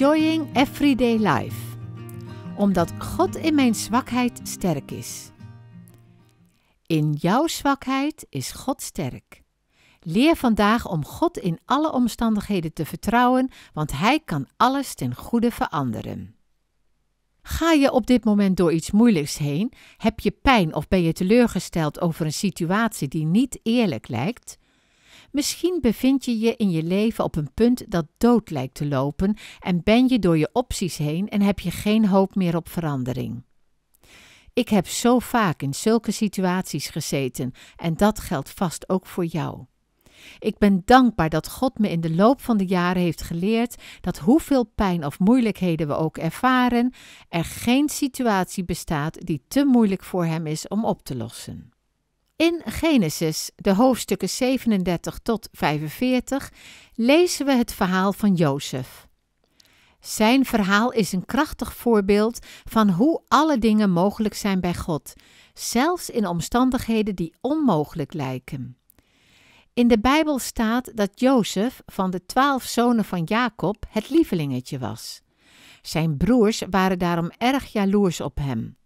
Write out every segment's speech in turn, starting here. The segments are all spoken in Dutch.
Enjoying Everyday Life. Omdat God in mijn zwakheid sterk is. In jouw zwakheid is God sterk. Leer vandaag om God in alle omstandigheden te vertrouwen, want Hij kan alles ten goede veranderen. Ga je op dit moment door iets moeilijks heen? Heb je pijn of ben je teleurgesteld over een situatie die niet eerlijk lijkt? Misschien bevind je je in je leven op een punt dat dood lijkt te lopen en ben je door je opties heen en heb je geen hoop meer op verandering. Ik heb zo vaak in zulke situaties gezeten en dat geldt vast ook voor jou. Ik ben dankbaar dat God me in de loop van de jaren heeft geleerd dat hoeveel pijn of moeilijkheden we ook ervaren, er geen situatie bestaat die te moeilijk voor Hem is om op te lossen. In Genesis, de hoofdstukken 37 tot 45, lezen we het verhaal van Jozef. Zijn verhaal is een krachtig voorbeeld van hoe alle dingen mogelijk zijn bij God, zelfs in omstandigheden die onmogelijk lijken. In de Bijbel staat dat Jozef van de twaalf zonen van Jacob het lievelingetje was. Zijn broers waren daarom erg jaloers op hem.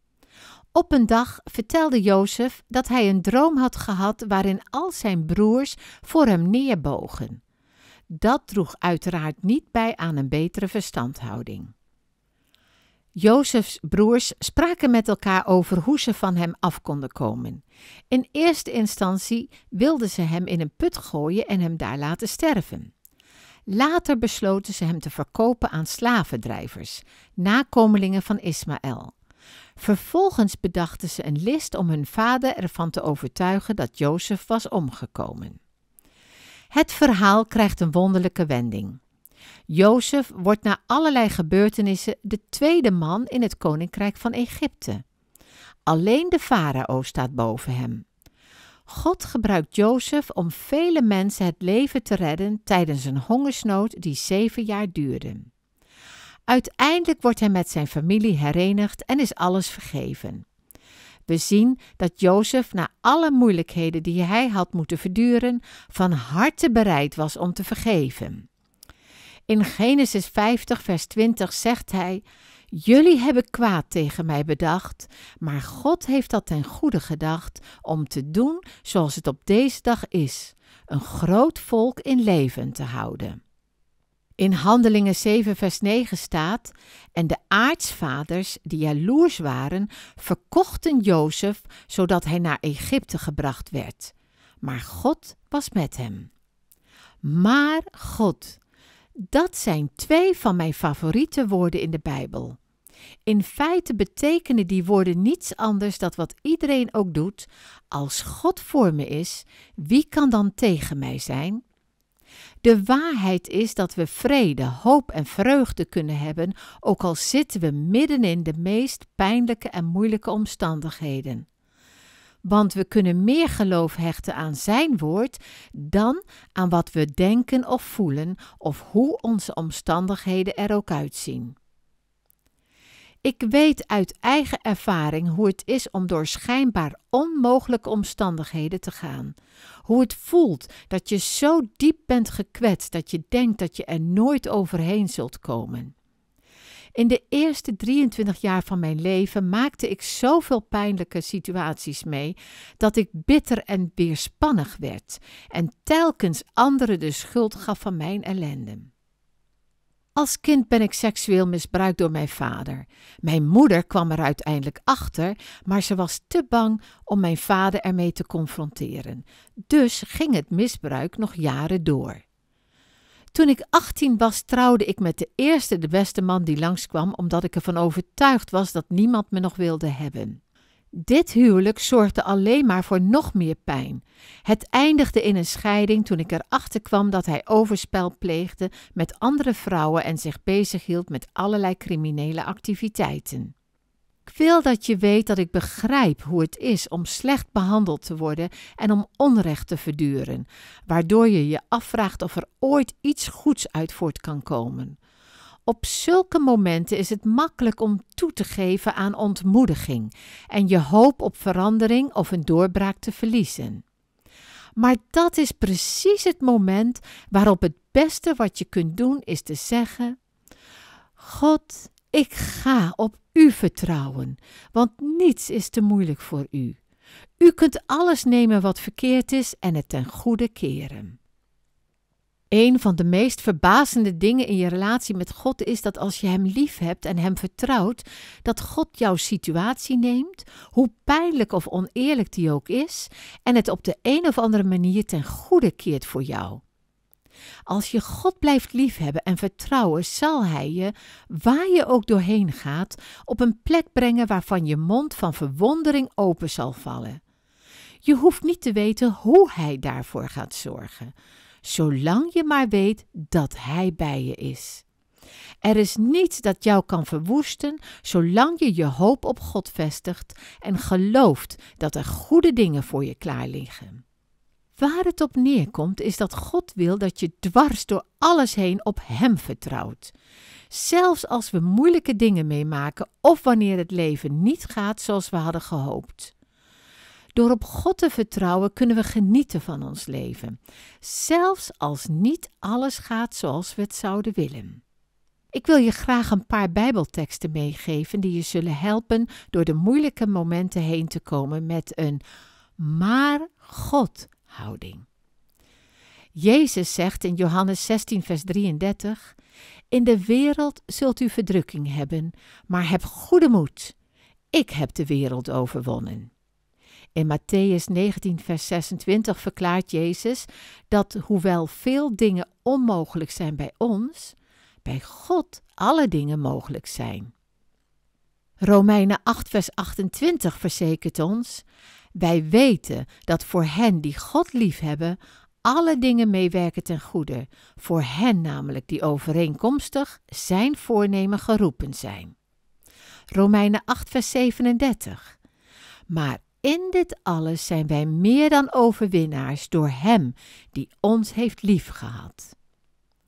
Op een dag vertelde Jozef dat hij een droom had gehad waarin al zijn broers voor hem neerbogen. Dat droeg uiteraard niet bij aan een betere verstandhouding. Jozefs broers spraken met elkaar over hoe ze van hem af konden komen. In eerste instantie wilden ze hem in een put gooien en hem daar laten sterven. Later besloten ze hem te verkopen aan slavendrijvers, nakomelingen van Ismaël. Vervolgens bedachten ze een list om hun vader ervan te overtuigen dat Jozef was omgekomen. Het verhaal krijgt een wonderlijke wending. Jozef wordt na allerlei gebeurtenissen de tweede man in het koninkrijk van Egypte. Alleen de farao staat boven hem. God gebruikt Jozef om vele mensen het leven te redden tijdens een hongersnood die zeven jaar duurde. Uiteindelijk wordt hij met zijn familie herenigd en is alles vergeven. We zien dat Jozef na alle moeilijkheden die hij had moeten verduren, van harte bereid was om te vergeven. In Genesis 50, vers 20 zegt hij: Jullie hebben kwaad tegen mij bedacht, maar God heeft dat ten goede gedacht om te doen zoals het op deze dag is: een groot volk in leven te houden. In Handelingen 7, vers 9 staat: En de aartsvaders, die jaloers waren, verkochten Jozef, zodat hij naar Egypte gebracht werd. Maar God was met hem. Maar God. Dat zijn twee van mijn favoriete woorden in de Bijbel. In feite betekenen die woorden niets anders dan wat iedereen ook doet: als God voor me is, wie kan dan tegen mij zijn? De waarheid is dat we vrede, hoop en vreugde kunnen hebben, ook al zitten we midden in de meest pijnlijke en moeilijke omstandigheden. Want we kunnen meer geloof hechten aan Zijn woord dan aan wat we denken of voelen of hoe onze omstandigheden er ook uitzien. Ik weet uit eigen ervaring hoe het is om door schijnbaar onmogelijke omstandigheden te gaan. Hoe het voelt dat je zo diep bent gekwetst dat je denkt dat je er nooit overheen zult komen. In de eerste 23 jaar van mijn leven maakte ik zoveel pijnlijke situaties mee dat ik bitter en weerspannig werd en telkens anderen de schuld gaf van mijn ellende. Als kind ben ik seksueel misbruikt door mijn vader. Mijn moeder kwam er uiteindelijk achter, maar ze was te bang om mijn vader ermee te confronteren. Dus ging het misbruik nog jaren door. Toen ik 18 was, trouwde ik met de eerste, de beste man die langskwam, omdat ik ervan overtuigd was dat niemand me nog wilde hebben. Dit huwelijk zorgde alleen maar voor nog meer pijn. Het eindigde in een scheiding toen ik erachter kwam dat hij overspel pleegde met andere vrouwen en zich bezighield met allerlei criminele activiteiten. Ik wil dat je weet dat ik begrijp hoe het is om slecht behandeld te worden en om onrecht te verduren, waardoor je je afvraagt of er ooit iets goeds uit voort kan komen. Op zulke momenten is het makkelijk om toe te geven aan ontmoediging en je hoop op verandering of een doorbraak te verliezen. Maar dat is precies het moment waarop het beste wat je kunt doen is te zeggen: God, ik ga op u vertrouwen, want niets is te moeilijk voor u. U kunt alles nemen wat verkeerd is en het ten goede keren. Een van de meest verbazende dingen in je relatie met God is dat als je Hem lief hebt en Hem vertrouwt, dat God jouw situatie neemt, hoe pijnlijk of oneerlijk die ook is, en het op de een of andere manier ten goede keert voor jou. Als je God blijft liefhebben en vertrouwen, zal Hij je, waar je ook doorheen gaat, op een plek brengen waarvan je mond van verwondering open zal vallen. Je hoeft niet te weten hoe Hij daarvoor gaat zorgen zolang je maar weet dat Hij bij je is. Er is niets dat jou kan verwoesten, zolang je je hoop op God vestigt en gelooft dat er goede dingen voor je klaar liggen. Waar het op neerkomt is dat God wil dat je dwars door alles heen op Hem vertrouwt. Zelfs als we moeilijke dingen meemaken of wanneer het leven niet gaat zoals we hadden gehoopt. Door op God te vertrouwen kunnen we genieten van ons leven, zelfs als niet alles gaat zoals we het zouden willen. Ik wil je graag een paar Bijbelteksten meegeven die je zullen helpen door de moeilijke momenten heen te komen met een maar God houding. Jezus zegt in Johannes 16, vers 33: In de wereld zult u verdrukking hebben, maar heb goede moed. Ik heb de wereld overwonnen. In Matthäus 19, vers 26 verklaart Jezus dat hoewel veel dingen onmogelijk zijn bij ons, bij God alle dingen mogelijk zijn. Romeinen 8, vers 28 verzekert ons: Wij weten dat voor hen die God liefhebben, alle dingen meewerken ten goede, voor hen namelijk die overeenkomstig zijn voornemen geroepen zijn. Romeinen 8, vers 37. Maar in dit alles zijn wij meer dan overwinnaars door Hem die ons heeft liefgehad.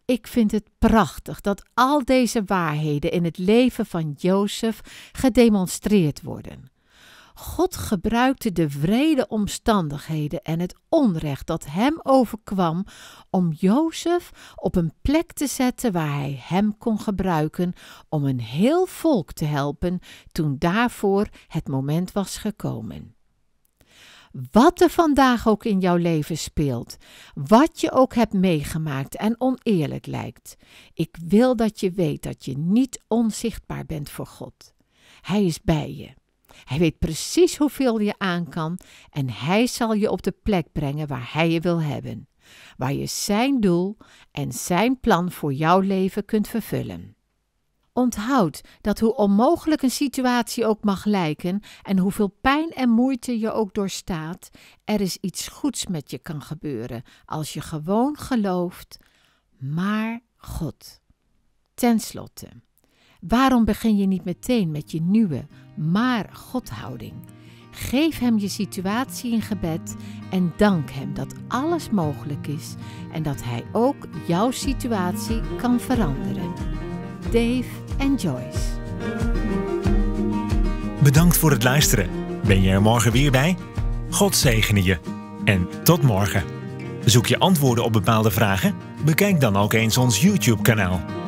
Ik vind het prachtig dat al deze waarheden in het leven van Jozef gedemonstreerd worden. God gebruikte de vrede omstandigheden en het onrecht dat hem overkwam om Jozef op een plek te zetten waar hij hem kon gebruiken om een heel volk te helpen toen daarvoor het moment was gekomen. Wat er vandaag ook in jouw leven speelt, wat je ook hebt meegemaakt en oneerlijk lijkt, ik wil dat je weet dat je niet onzichtbaar bent voor God. Hij is bij je. Hij weet precies hoeveel je aan kan en hij zal je op de plek brengen waar hij je wil hebben, waar je zijn doel en zijn plan voor jouw leven kunt vervullen. Onthoud dat hoe onmogelijk een situatie ook mag lijken en hoeveel pijn en moeite je ook doorstaat, er is iets goeds met je kan gebeuren als je gewoon gelooft, maar God. Ten slotte, waarom begin je niet meteen met je nieuwe, maar God-houding? Geef hem je situatie in gebed en dank hem dat alles mogelijk is en dat hij ook jouw situatie kan veranderen. Dave en Joyce. Bedankt voor het luisteren. Ben je er morgen weer bij? God zegene je. En tot morgen. Zoek je antwoorden op bepaalde vragen? Bekijk dan ook eens ons YouTube-kanaal.